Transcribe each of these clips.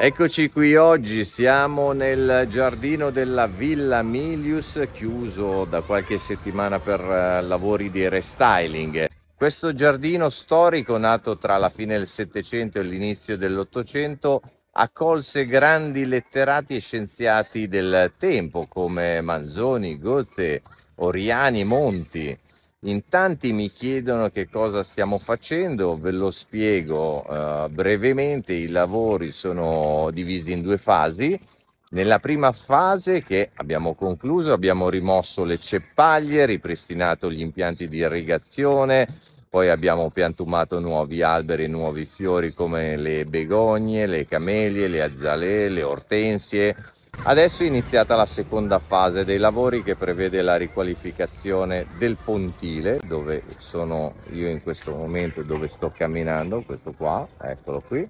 Eccoci qui oggi, siamo nel giardino della Villa Milius, chiuso da qualche settimana per eh, lavori di restyling. Questo giardino storico, nato tra la fine del Settecento e l'inizio dell'Ottocento, accolse grandi letterati e scienziati del tempo come Manzoni, Goethe, Oriani, Monti. In tanti mi chiedono che cosa stiamo facendo, ve lo spiego eh, brevemente, i lavori sono divisi in due fasi. Nella prima fase che abbiamo concluso abbiamo rimosso le ceppaglie, ripristinato gli impianti di irrigazione, poi abbiamo piantumato nuovi alberi, e nuovi fiori come le begogne, le camelie, le azzalee, le ortensie, Adesso è iniziata la seconda fase dei lavori che prevede la riqualificazione del pontile dove sono io in questo momento, dove sto camminando, questo qua, eccolo qui,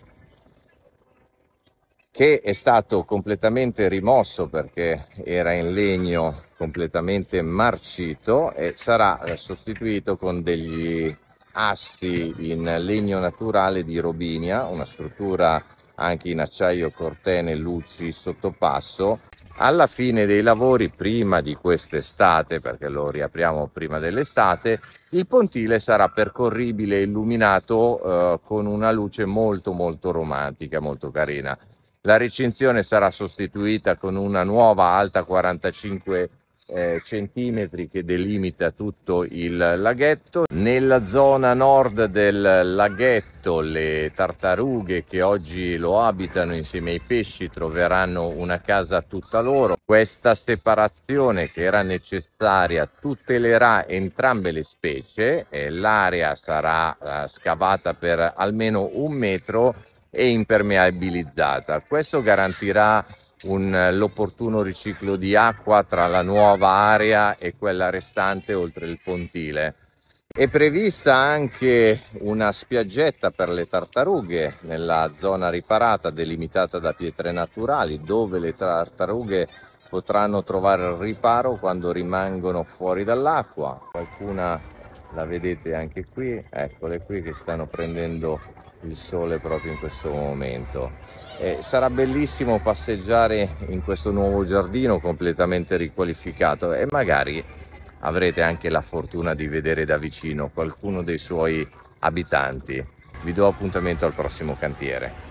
che è stato completamente rimosso perché era in legno completamente marcito e sarà eh, sostituito con degli assi in legno naturale di robinia, una struttura anche in acciaio cortene luci sottopasso alla fine dei lavori prima di quest'estate perché lo riapriamo prima dell'estate il pontile sarà percorribile e illuminato eh, con una luce molto molto romantica molto carina la recinzione sarà sostituita con una nuova alta 45 eh, centimetri che delimita tutto il laghetto. Nella zona nord del laghetto le tartarughe che oggi lo abitano insieme ai pesci troveranno una casa tutta loro. Questa separazione che era necessaria tutelerà entrambe le specie, e l'area sarà eh, scavata per almeno un metro e impermeabilizzata. Questo garantirà un, l'opportuno riciclo di acqua tra la nuova area e quella restante oltre il pontile. È prevista anche una spiaggetta per le tartarughe nella zona riparata delimitata da pietre naturali dove le tartarughe potranno trovare riparo quando rimangono fuori dall'acqua. Qualcuna la vedete anche qui, eccole qui che stanno prendendo il sole proprio in questo momento. Eh, sarà bellissimo passeggiare in questo nuovo giardino completamente riqualificato e magari avrete anche la fortuna di vedere da vicino qualcuno dei suoi abitanti. Vi do appuntamento al prossimo cantiere.